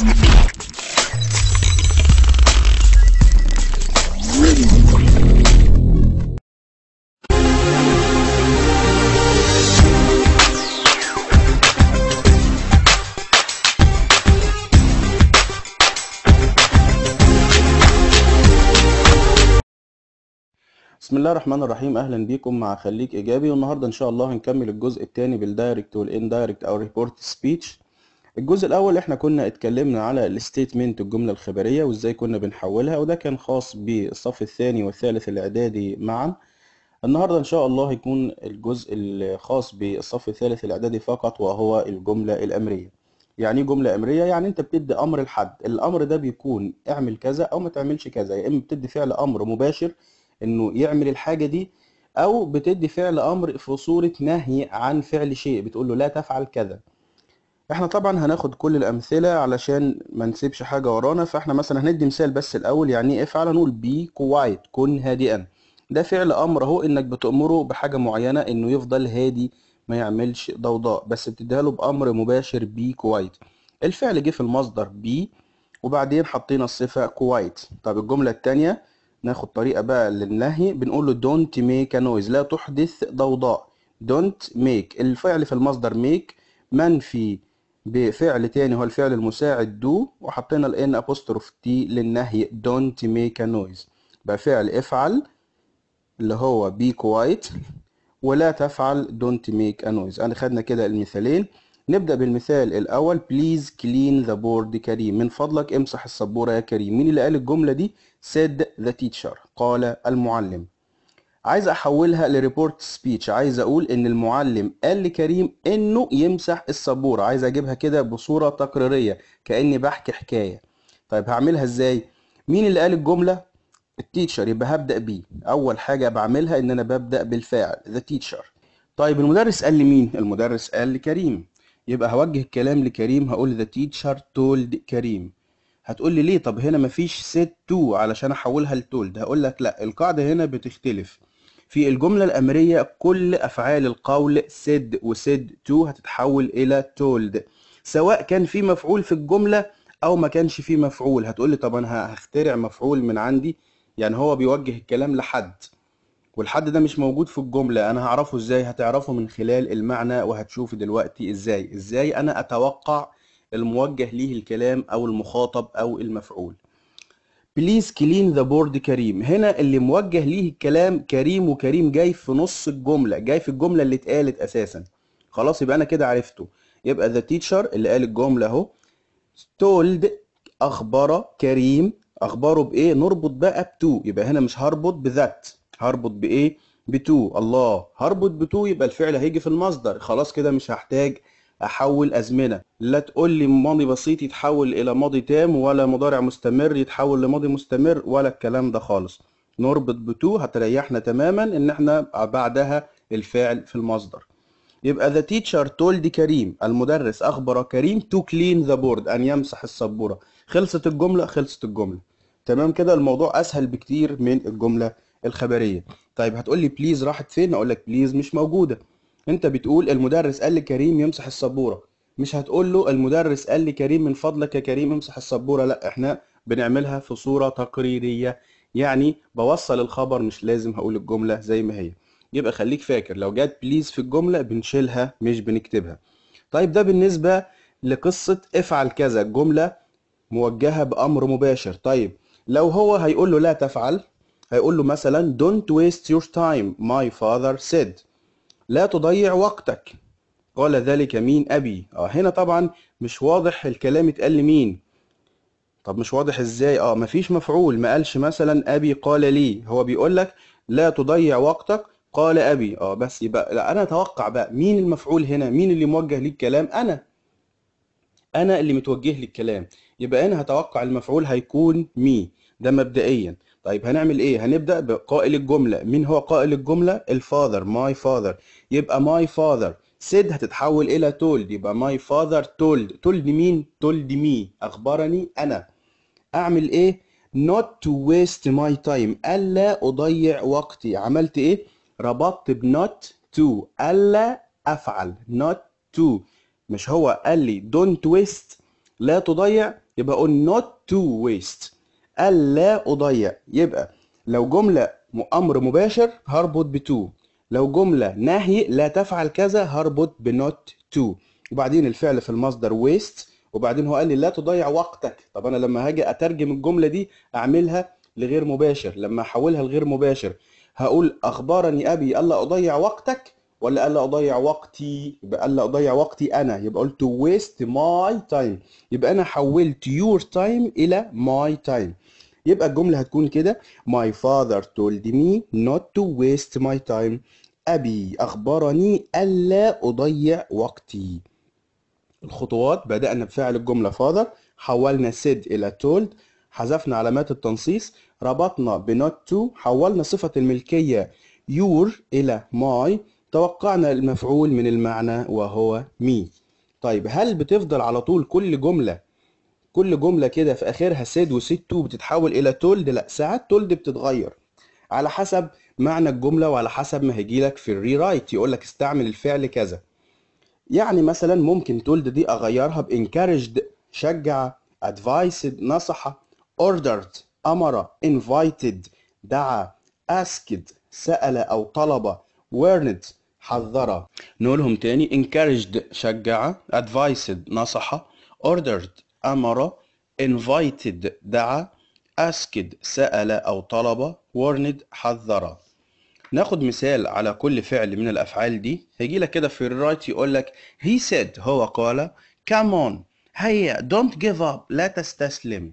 بسم الله الرحمن الرحيم اهلا بيكم مع خليك ايجابي والنهارده ان شاء الله هنكمل الجزء الثاني بالدايركت والاندايركت او ريبورت سبيتش الجزء الاول احنا كنا اتكلمنا على الستيتمنت الجمله الخبريه وازاي كنا بنحولها وده كان خاص بالصف الثاني والثالث الاعدادي معا النهارده ان شاء الله هيكون الجزء الخاص بالصف الثالث الاعدادي فقط وهو الجمله الامريه يعني ايه جمله امريه يعني انت بتدي امر لحد الامر ده بيكون اعمل كذا او ما تعملش كذا يا يعني اما بتدي فعل امر مباشر انه يعمل الحاجه دي او بتدي فعل امر في صوره نهي عن فعل شيء بتقول له لا تفعل كذا احنا طبعا هناخد كل الامثله علشان ما نسيبش حاجه ورانا فاحنا مثلا هندي مثال بس الاول يعني ايه فعلا نقول بي كوايت كن هادئا ده فعل امر اهو انك بتامره بحاجه معينه انه يفضل هادي ما يعملش ضوضاء بس بتديها له بامر مباشر بي كوايت الفعل جه في المصدر بي وبعدين حطينا الصفه كوايت طب الجمله التانية ناخد طريقه بقى للنهي بنقول له دونت ميك نويز لا تحدث ضوضاء دونت ميك الفعل في المصدر ميك منفي بفعل تاني هو الفعل المساعد do وحطينا الان ابوستروف تي للنهي don't make a noise بقى فعل افعل اللي هو be quiet ولا تفعل don't make a noise انا خدنا كده المثالين نبدأ بالمثال الأول بليز كلين ذا بورد كريم من فضلك امسح السبورة يا كريم مين اللي قال الجملة دي؟ said the teacher قال المعلم عايز احولها لريبورت سبيتش عايز اقول ان المعلم قال لكريم انه يمسح السبوره عايز اجيبها كده بصوره تقريريه كاني بحكي حكايه طيب هعملها ازاي مين اللي قال الجمله التيتشر يبقى هبدا بيه اول حاجه بعملها ان انا ببدا بالفاعل ذا تيتشر طيب المدرس قال لمين المدرس قال لكريم يبقى هوجه الكلام لكريم هقول ذا تيتشر تولد كريم هتقول لي ليه طب هنا مفيش سيت تو علشان احولها لتولد هقول لك لا القاعده هنا بتختلف في الجملة الأمرية كل أفعال القول said وسيد تو هتتحول إلى told سواء كان في مفعول في الجملة أو ما كانش في مفعول هتقولي طب أنا هخترع مفعول من عندي يعني هو بيوجه الكلام لحد والحد ده مش موجود في الجملة أنا هعرفه إزاي هتعرفه من خلال المعنى وهتشوف دلوقتي إزاي إزاي أنا أتوقع الموجه ليه الكلام أو المخاطب أو المفعول بليز كلين ذا بورد كريم هنا اللي موجه ليه الكلام كريم وكريم جاي في نص الجمله جاي في الجمله اللي اتقالت اساسا خلاص يبقى انا كده عرفته يبقى ذا تيتشر اللي قال الجمله اهو تولد اخبر كريم اخباره بايه نربط بقى بتو يبقى هنا مش هربط بذات هربط بايه بتو الله هربط بتو يبقى الفعل هيجي في المصدر خلاص كده مش هحتاج احول ازمنه لا تقول لي ماضي بسيط يتحول الى ماضي تام ولا مضارع مستمر يتحول لماضي مستمر ولا الكلام ده خالص نربط بتو هتريحنا تماما ان احنا بعدها الفعل في المصدر يبقى the teacher told كريم المدرس اخبر كريم to clean the board ان يمسح السبوره خلصت الجمله خلصت الجمله تمام كده الموضوع اسهل بكتير من الجمله الخبريه طيب هتقول لي بليز راحت فين اقول لك بليز مش موجوده انت بتقول المدرس قال لكريم يمسح السبوره مش هتقول له المدرس قال لي كريم من فضلك يا كريم امسح السبوره لا احنا بنعملها في صوره تقريريه يعني بوصل الخبر مش لازم هقول الجمله زي ما هي يبقى خليك فاكر لو جت بليز في الجمله بنشيلها مش بنكتبها طيب ده بالنسبه لقصه افعل كذا الجمله موجهه بامر مباشر طيب لو هو هيقول له لا تفعل هيقول له مثلا don't waste your time my father said لا تضيع وقتك قال ذلك مين أبي اه هنا طبعا مش واضح الكلام اتقال لمين طب مش واضح ازاي اه مفيش مفعول ما قالش مثلا أبي قال لي هو بيقول لك لا تضيع وقتك قال أبي اه بس يبقى لا أنا أتوقع بقى مين المفعول هنا مين اللي موجه لي الكلام أنا أنا اللي متوجه لي الكلام يبقى أنا هتوقع المفعول هيكون مي ده مبدئيا طيب هنعمل ايه هنبدا بقائل الجمله مين هو قائل الجمله الفاذر ماي فاذر يبقى ماي فاذر سيد هتتحول الى تولد يبقى ماي فاذر تولد تولد مين تولد مي اخبرني انا اعمل ايه not to waste my time ألا أضيع وقتي عملت إيه؟ ربطت ب not to ألا أفعل not to مش هو قال لي don't waste لا تضيع يبقى أقول not to waste ألا أضيع يبقى لو جملة أمر مباشر هربط بتو لو جملة نهي لا تفعل كذا هربط بنوت تو وبعدين الفعل في المصدر ويست وبعدين هو قال لي لا تضيع وقتك طب أنا لما هاجي أترجم الجملة دي أعملها لغير مباشر لما أحولها لغير مباشر هقول أخبرني أبي ألا أضيع وقتك ولا الا اضيع وقتي يبقى الا اضيع وقتي انا يبقى قلت ويست ماي تايم يبقى انا حولت يور تايم الى ماي تايم يبقى الجمله هتكون كده my father told me not to waste my time ابي اخبرني الا اضيع وقتي الخطوات بدأنا بفعل الجملة father حولنا سيد إلى تولد حذفنا علامات التنصيص ربطنا بنوت تو حولنا صفة الملكية يور إلى ماي توقعنا المفعول من المعنى وهو مي طيب هل بتفضل على طول كل جملة كل جملة كده في آخرها سيد وستو بتتحول إلى تولد لا ساعات تولد بتتغير على حسب معنى الجملة وعلى حسب ما هيجيلك في الري رايت يقولك استعمل الفعل كذا يعني مثلا ممكن تولد دي أغيرها بإنكارجد encouraged شجع advised نصح ordered أمر invited دعا asked سأل أو طلب warned حذر نقولهم تاني encouraged شجع advised نصح ordered أمر invited دعا asked سأل أو طلب warned حذر ناخد مثال على كل فعل من الأفعال دي هيجي لك كده في الرايت يقول لك he said هو قال come on هيا don't give up لا تستسلم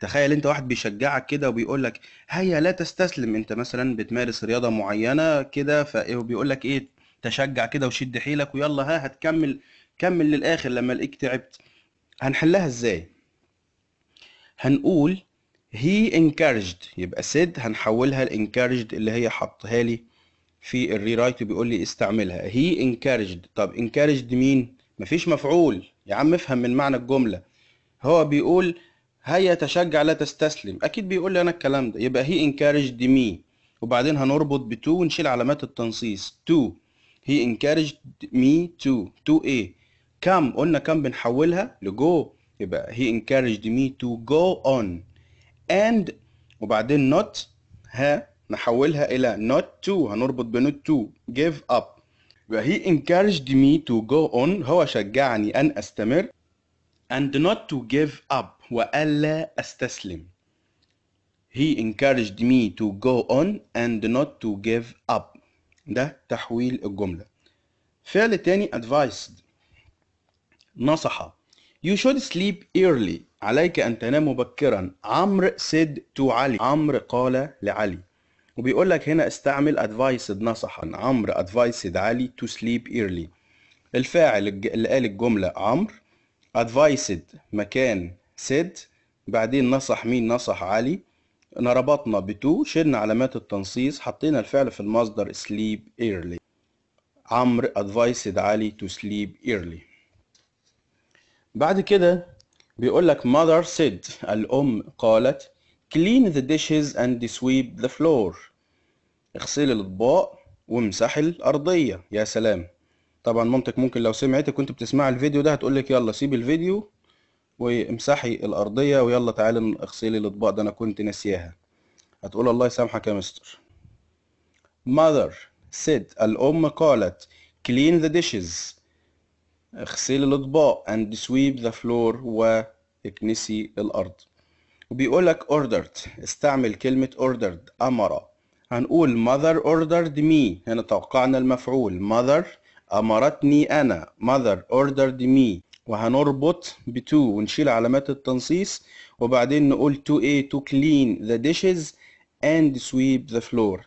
تخيل انت واحد بيشجعك كده وبيقول لك هيا لا تستسلم انت مثلا بتمارس رياضه معينه كده فبيقول لك ايه تشجع كده وشد حيلك ويلا ها هتكمل كمل للاخر لما الاقيك تعبت هنحلها ازاي هنقول هي encouraged يبقى سيد هنحولها لانكارجد اللي هي حطها لي في الريرايت وبيقول لي استعملها هي encouraged طب encouraged مين مفيش مفعول يا عم افهم من معنى الجمله هو بيقول هيا تشجع لا تستسلم اكيد بيقول لي انا الكلام ده يبقى هي encouraged مي وبعدين هنربط بتو ونشيل علامات التنصيص تو he encouraged me to to a come. قلنا كم بنحولها لجو يبقى he encouraged me to go on and وبعدين not ها نحولها إلى not to هنربط ب not to give up يبقى he encouraged me to go on هو شجعني أن أستمر and not to give up وألا أستسلم he encouraged me to go on and not to give up ده تحويل الجملة فعل تاني advised نصح You should sleep early عليك أن تنام مبكرا عمرو said to علي عمرو قال لعلي وبيقول لك هنا استعمل advised نصح عمرو advised علي to sleep early الفاعل اللي قال الجملة عمرو advised مكان said بعدين نصح مين نصح علي انا ربطنا ب شلنا علامات التنصيص حطينا الفعل في المصدر sleep early عمرو advised علي to sleep early بعد كده بيقول لك mother said الأم قالت clean the dishes and sweep the floor اغسل الأطباق وامسح الأرضية يا سلام طبعا مامتك ممكن لو سمعتك كنت بتسمع الفيديو ده هتقول لك يلا سيب الفيديو وامسحي الارضيه ويلا تعالي اغسلي الاطباق ده انا كنت ناسياها هتقول الله يسامحك يا مستر mother said الام قالت clean the dishes اغسلي الاطباق and sweep the floor واكنسي الارض وبيقول لك ordered استعمل كلمه ordered امر هنقول mother ordered me هنا توقعنا المفعول mother امرتني انا mother ordered me وهنربط ب 2 ونشيل علامات التنصيص وبعدين نقول to a to clean the dishes and sweep the floor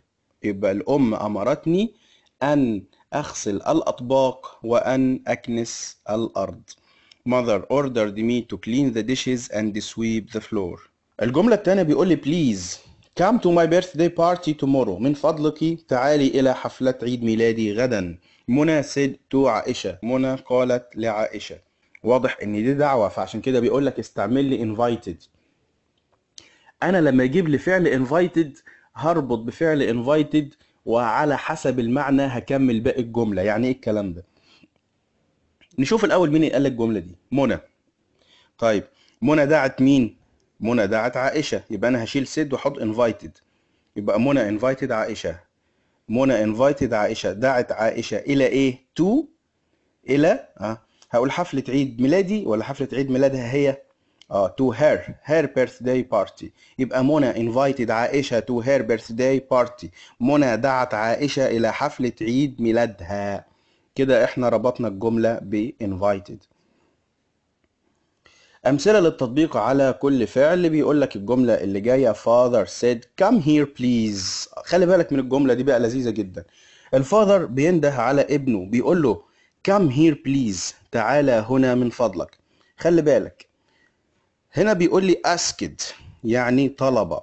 يبقى الأم أمرتني أن أغسل الأطباق وأن أكنس الأرض Mother ordered me to clean the dishes and sweep the floor الجملة التانية بيقول لي please come to my birthday party tomorrow من فضلك تعالي إلى حفلة عيد ميلادي غدا منى said to عائشة منى قالت لعائشة واضح ان دي دعوه فعشان كده بيقول لك استعمل لي انفايتد انا لما اجيب لي فعل انفايتد هربط بفعل انفايتد وعلى حسب المعنى هكمل باقي الجمله يعني ايه الكلام ده نشوف الاول مين اللي قال الجمله دي منى طيب منى دعت مين منى دعت عائشه يبقى انا هشيل سيد واحط انفايتد يبقى منى انفايتد عائشه منى انفايتد عائشه دعت عائشه الى ايه تو الى اه هقول حفلة عيد ميلادي ولا حفلة عيد ميلادها هي؟ اه to her her birthday party يبقى منى invited عائشة to her birthday party منى دعت عائشة إلى حفلة عيد ميلادها كده احنا ربطنا الجملة ب invited أمثلة للتطبيق على كل فعل بيقول لك الجملة اللي جاية father said come here please خلي بالك من الجملة دي بقى لذيذة جدا الفاذر بينده على ابنه بيقول له come here please تعال هنا من فضلك خلي بالك هنا بيقول لي asked يعني طلب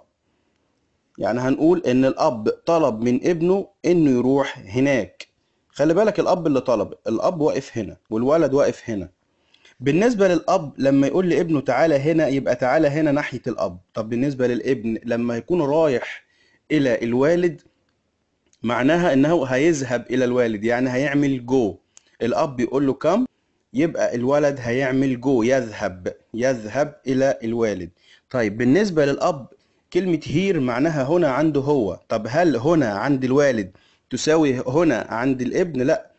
يعني هنقول ان الاب طلب من ابنه انه يروح هناك خلي بالك الاب اللي طلب الاب واقف هنا والولد واقف هنا بالنسبة للأب لما يقول لابنه تعالى هنا يبقى تعالى هنا ناحية الأب طب بالنسبة للابن لما يكون رايح إلى الوالد معناها إنه هيذهب إلى الوالد يعني هيعمل جو الاب بيقول له كم يبقى الولد هيعمل جو يذهب يذهب الى الوالد طيب بالنسبه للاب كلمه هير معناها هنا عنده هو طب هل هنا عند الوالد تساوي هنا عند الابن لا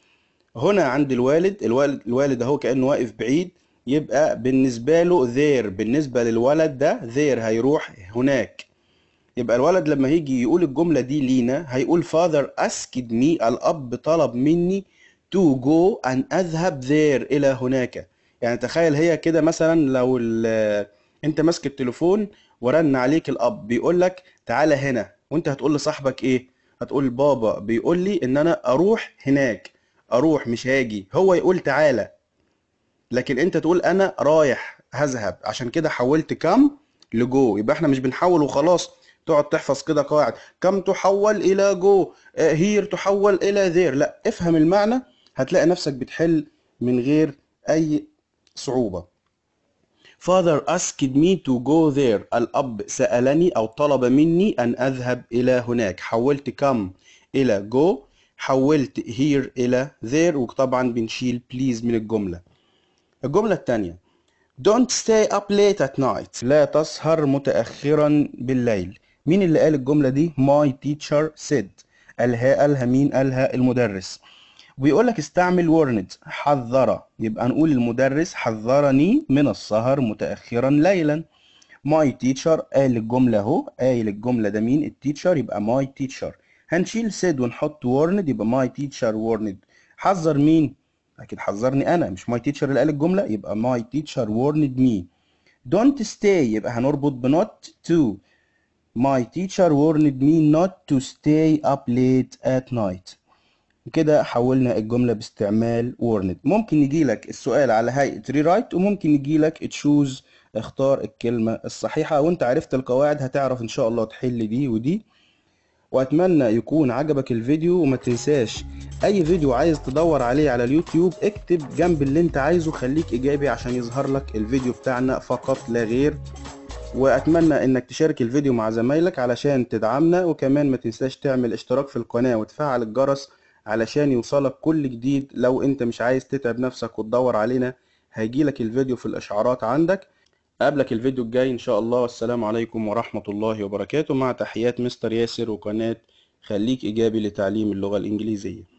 هنا عند الوالد الوالد الوالد اهو كانه واقف بعيد يبقى بالنسبه له ذير بالنسبه للولد ده ذير هيروح هناك يبقى الولد لما هيجي يقول الجمله دي لينا هيقول father asked me الاب طلب مني to go أن أذهب there إلى هناك يعني تخيل هي كده مثلا لو أنت ماسك التليفون ورن عليك الأب بيقول لك تعالى هنا وأنت هتقول لصاحبك إيه؟ هتقول بابا بيقول لي إن أنا أروح هناك أروح مش هاجي هو يقول تعالى لكن أنت تقول أنا رايح هذهب عشان كده حولت كم لجو يبقى احنا مش بنحول وخلاص تقعد تحفظ كده قواعد كم تحول الى جو هير آه، تحول الى ذير لا افهم المعنى هتلاقي نفسك بتحل من غير أي صعوبة Father asked me to go there الأب سألني أو طلب مني أن أذهب إلى هناك حولت come إلى go حولت here إلى there وطبعا بنشيل please من الجملة الجملة الثانية Don't stay up late at night لا تسهر متأخرا بالليل مين اللي قال الجملة دي My teacher said قالها قالها مين قالها المدرس بيقول لك استعمل warned حذر يبقى نقول المدرس حذرني من السهر متأخرا ليلا ماي تيتشر قال الجملة اهو قايل الجملة ده مين التيتشر يبقى ماي تيتشر هنشيل سيد ونحط warned يبقى ماي تيتشر warned حذر مين اكيد حذرني انا مش ماي تيتشر اللي قال الجملة يبقى ماي تيتشر warned me don't stay يبقى هنربط بنوت to my teacher warned me not to stay up late at night كده حولنا الجملة باستعمال warned ممكن يجيلك السؤال على هيئة rewrite وممكن يجيلك تشوز اختار الكلمة الصحيحة وانت عرفت القواعد هتعرف ان شاء الله تحل دي ودي واتمنى يكون عجبك الفيديو وما تنساش اي فيديو عايز تدور عليه على اليوتيوب اكتب جنب اللي انت عايزه خليك ايجابي عشان يظهر لك الفيديو بتاعنا فقط لا غير واتمنى انك تشارك الفيديو مع زمايلك علشان تدعمنا وكمان ما تنساش تعمل اشتراك في القناة وتفعل الجرس علشان يوصلك كل جديد لو انت مش عايز تتعب نفسك وتدور علينا هيجيلك الفيديو في الاشعارات عندك اقابلك الفيديو الجاي ان شاء الله والسلام عليكم ورحمة الله وبركاته مع تحيات مستر ياسر وقناة خليك ايجابي لتعليم اللغة الانجليزية